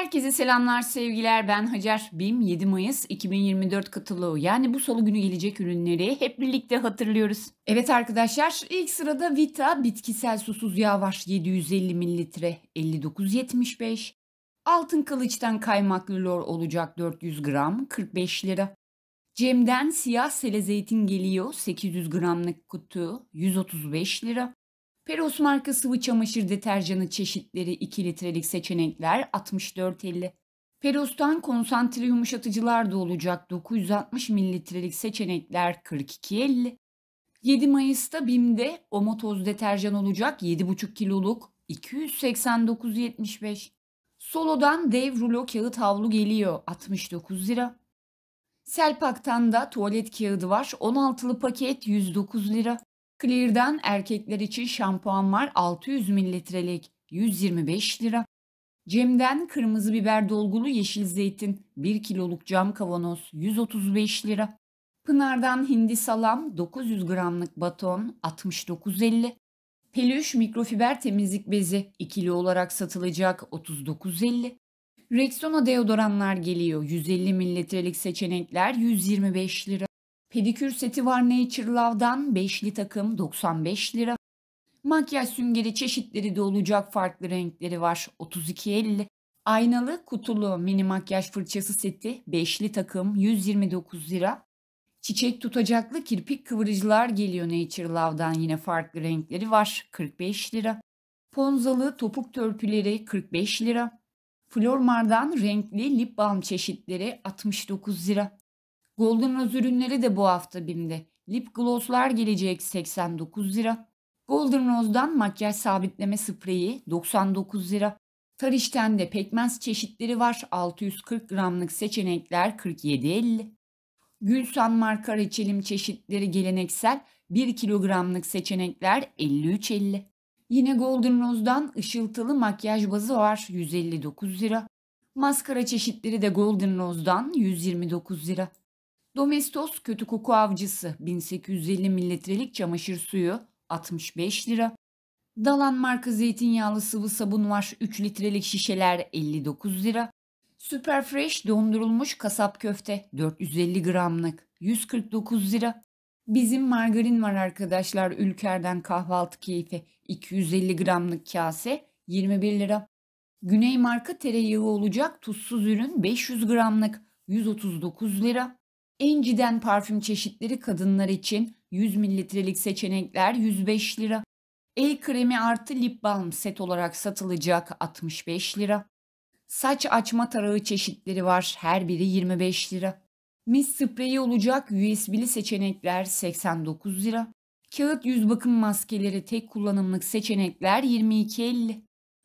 Herkese selamlar sevgiler ben Hacer. BİM 7 Mayıs 2024 katılığı yani bu salı günü gelecek ürünleri hep birlikte hatırlıyoruz. Evet arkadaşlar ilk sırada Vita bitkisel susuz yağ var 750 mililitre 59.75. Altın kılıçtan kaymaklı lor olacak 400 gram 45 lira. Cem'den siyah sele zeytin geliyor 800 gramlık kutu 135 lira. Peros marka sıvı çamaşır deterjanı çeşitleri 2 litrelik seçenekler 64.50. Peros'tan konsantre yumuşatıcılar da olacak 960 mililitrelik seçenekler 42.50. 7 Mayıs'ta BİM'de Omotoz deterjan olacak 7,5 kiloluk 289.75. Solo'dan dev rulo kağıt havlu geliyor 69 lira. Selpak'tan da tuvalet kağıdı var 16'lı paket 109 lira. Clear'dan erkekler için şampuan var 600 mililitrelik 125 lira. Cem'den kırmızı biber dolgulu yeşil zeytin 1 kiloluk cam kavanoz 135 lira. Pınar'dan hindi salam 900 gramlık baton 69.50. Pelüş mikrofiber temizlik bezi ikili olarak satılacak 39.50. Rexona deodoranlar geliyor 150 mililitrelik seçenekler 125 lira. Pedikür seti var Nature Love'dan. Beşli takım 95 lira. Makyaj süngeri çeşitleri de olacak. Farklı renkleri var. 32.50. Aynalı kutulu mini makyaj fırçası seti. Beşli takım 129 lira. Çiçek tutacaklı kirpik kıvırıcılar geliyor Nature Love'dan. Yine farklı renkleri var. 45 lira. Ponzalı topuk törpüleri 45 lira. Flormar'dan renkli lip balm çeşitleri 69 lira. Golden Rose ürünleri de bu hafta BİM'de. Lip Gloss'lar gelecek 89 lira. Golden Rose'dan makyaj sabitleme spreyi 99 lira. Tarış'tan de pekmez çeşitleri var. 640 gramlık seçenekler 47.50. Gülsan marka reçelim çeşitleri geleneksel 1 kilogramlık seçenekler 53.50. Yine Golden Rose'dan ışıltılı makyaj bazı var 159 lira. Maskara çeşitleri de Golden Rose'dan 129 lira. Domestos kötü koku avcısı 1850 mililitrelik çamaşır suyu 65 lira. Dalan marka zeytinyağlı sıvı sabun var 3 litrelik şişeler 59 lira. Superfresh dondurulmuş kasap köfte 450 gramlık 149 lira. Bizim margarin var arkadaşlar Ülker'den kahvaltı keyfi 250 gramlık kase 21 lira. Güney marka tereyağı olacak tuzsuz ürün 500 gramlık 139 lira. Enciden parfüm çeşitleri kadınlar için 100 mililitrelik seçenekler 105 lira. El kremi artı lip balm set olarak satılacak 65 lira. Saç açma tarağı çeşitleri var. Her biri 25 lira. Mis spreyi olacak USB'li seçenekler 89 lira. Kağıt yüz bakım maskeleri tek kullanımlık seçenekler 22.50.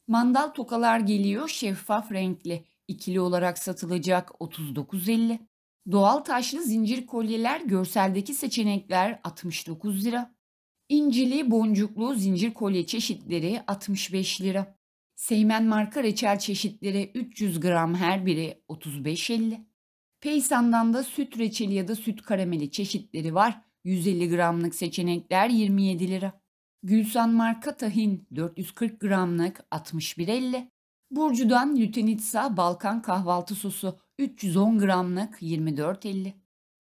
Mandal tokalar geliyor şeffaf renkli. İkili olarak satılacak 39.50. Doğal taşlı zincir kolyeler görseldeki seçenekler 69 lira. İncili boncuklu zincir kolye çeşitleri 65 lira. Seymen marka reçel çeşitleri 300 gram her biri 35.50. Peysan'dan da süt reçeli ya da süt karameli çeşitleri var. 150 gramlık seçenekler 27 lira. Gülsan marka tahin 440 gramlık 61.50. Burcu'dan Lütenitsa Balkan kahvaltı sosu 310 gramlık 24.50.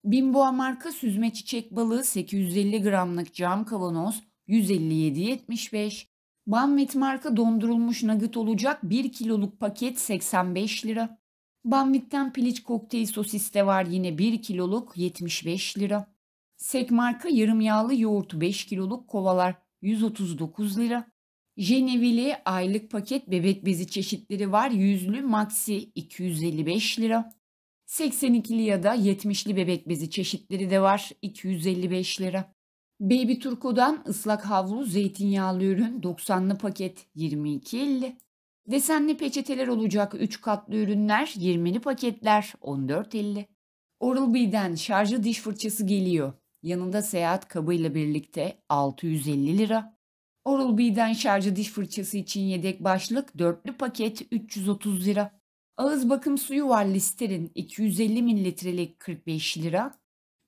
Bimboğa marka süzme çiçek balığı 850 gramlık cam kavanoz 157.75. Banvit marka dondurulmuş nugget olacak 1 kiloluk paket 85 lira. Banvit'ten piliç kokteyl sosis de var yine 1 kiloluk 75 lira. Sek marka yarım yağlı yoğurt 5 kiloluk kovalar 139 lira. Jenevili aylık paket bebek bezi çeşitleri var. Yüzlü maxi 255 lira. 82'li ya da 70'li bebek bezi çeşitleri de var. 255 lira. Baby Turko'dan ıslak havlu zeytinyağlı ürün 90'lı paket 22.50. Desenli peçeteler olacak 3 katlı ürünler 20'li paketler 14.50. Oral-B'den şarjlı diş fırçası geliyor. Yanında seyahat kabıyla birlikte 650 lira. Oral-B'den şarjı diş fırçası için yedek başlık dörtlü paket 330 lira. Ağız bakım suyu var Lister'in 250 mililitrelik 45 lira.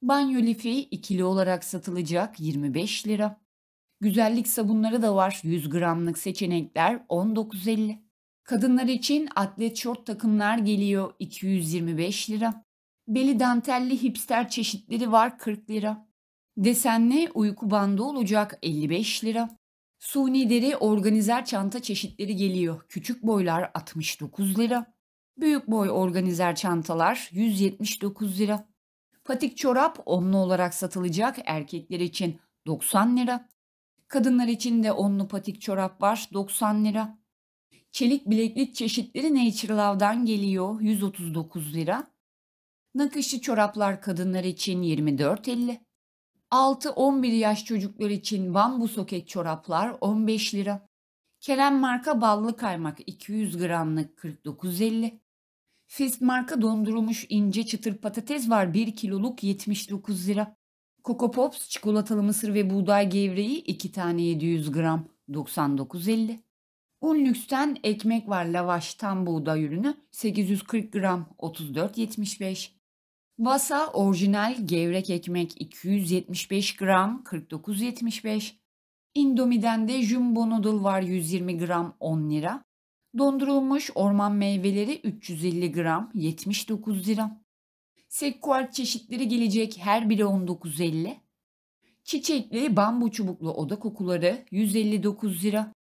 Banyo lifi ikili olarak satılacak 25 lira. Güzellik sabunları da var 100 gramlık seçenekler 19.50. Kadınlar için atlet şort takımlar geliyor 225 lira. Beli dantelli hipster çeşitleri var 40 lira. Desenli uyku bandı olacak 55 lira. Suni deri organizer çanta çeşitleri geliyor. Küçük boylar 69 lira. Büyük boy organizer çantalar 179 lira. Patik çorap onlu olarak satılacak erkekler için 90 lira. Kadınlar için de onlu patik çorap var 90 lira. Çelik bileklik çeşitleri Nature Love'dan geliyor 139 lira. Nakışlı çoraplar kadınlar için 24.50. 6-11 yaş çocuklar için bambu soket çoraplar 15 lira. Kerem marka ballı kaymak 200 gramlık 49.50. Fist marka dondurulmuş ince çıtır patates var 1 kiloluk 79 lira. Coco Pops çikolatalı mısır ve buğday gevreği 2 tane 700 gram 99.50. Unlüks'ten ekmek var lavaş tam buğday ürünü 840 gram 34.75. Vasa orijinal gevrek ekmek 275 gram 49.75. Indomiden de jumbo noodle var 120 gram 10 lira. Dondurulmuş orman meyveleri 350 gram 79 lira. Sekkuart çeşitleri gelecek her biri 19.50. Çiçekli bambu çubuklu oda kokuları 159 lira.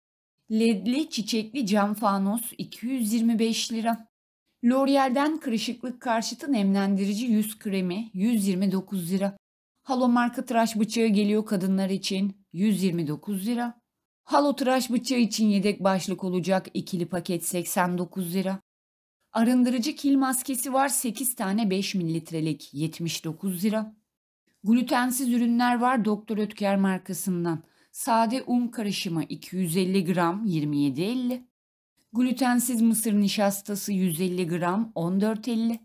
Ledli çiçekli cam fanus 225 lira. L'Oreal'den kırışıklık karşıtı nemlendirici yüz kremi 129 lira. Halo marka tıraş bıçağı geliyor kadınlar için 129 lira. Halo tıraş bıçağı için yedek başlık olacak ikili paket 89 lira. Arındırıcı kil maskesi var 8 tane 5 mililitrelik 79 lira. Glutensiz ürünler var Doktor Ötker markasından. Sade un karışımı 250 gram 27.50. Glutensiz mısır nişastası 150 gram 14.50.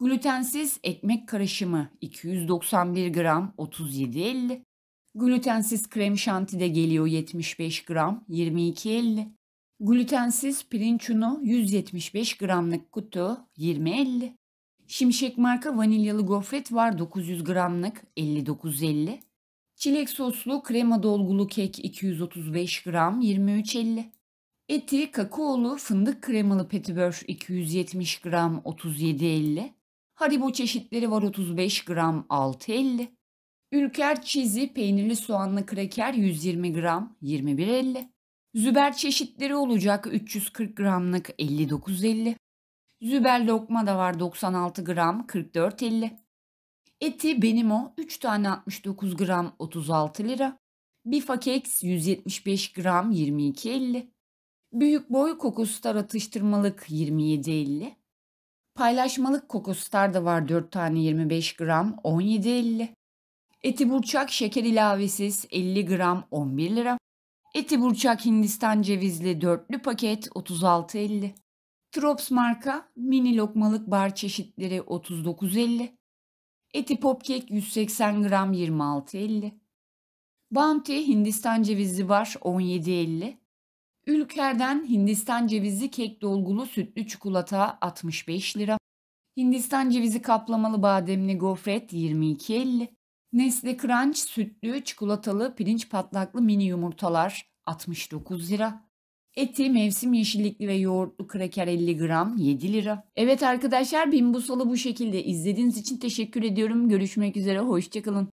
Glutensiz ekmek karışımı 291 gram 37.50. Glutensiz krem şanti de geliyor 75 gram 22.50. Glutensiz pirinç unu 175 gramlık kutu 20.50. Şimşek marka vanilyalı gofret var 900 gramlık 59.50. Çilek soslu krema dolgulu kek 235 gram 23.50. Eti kakaolu fındık kremalı petibör 270 gram 37.50. Haribo çeşitleri var 35 gram 6.50. Ülker çizi peynirli soğanlı kreker 120 gram 21.50. Züber çeşitleri olacak 340 gramlık 59.50. Züber lokma da var 96 gram 44.50. Eti benim o 3 tane 69 gram 36 lira. Bifa 175 gram 22.50. Büyük boy kokostar atıştırmalık 27.50. Paylaşmalık kokostar da var 4 tane 25 gram 17.50. Eti burçak şeker ilavesiz 50 gram 11 lira. Eti burçak Hindistan cevizli dörtlü paket 36.50. Trops marka mini lokmalık bar çeşitleri 39.50. Eti popkek 180 gram 26.50. Bounty Hindistan cevizli var 17.50. Ülker'den Hindistan cevizi kek dolgulu sütlü çikolata 65 lira. Hindistan cevizi kaplamalı bademli gofret 22.50. Nesle Crunch sütlü çikolatalı pirinç patlaklı mini yumurtalar 69 lira. Eti mevsim yeşillikli ve yoğurtlu kraker 50 gram 7 lira. Evet arkadaşlar Bin bu şekilde izlediğiniz için teşekkür ediyorum. Görüşmek üzere hoşçakalın.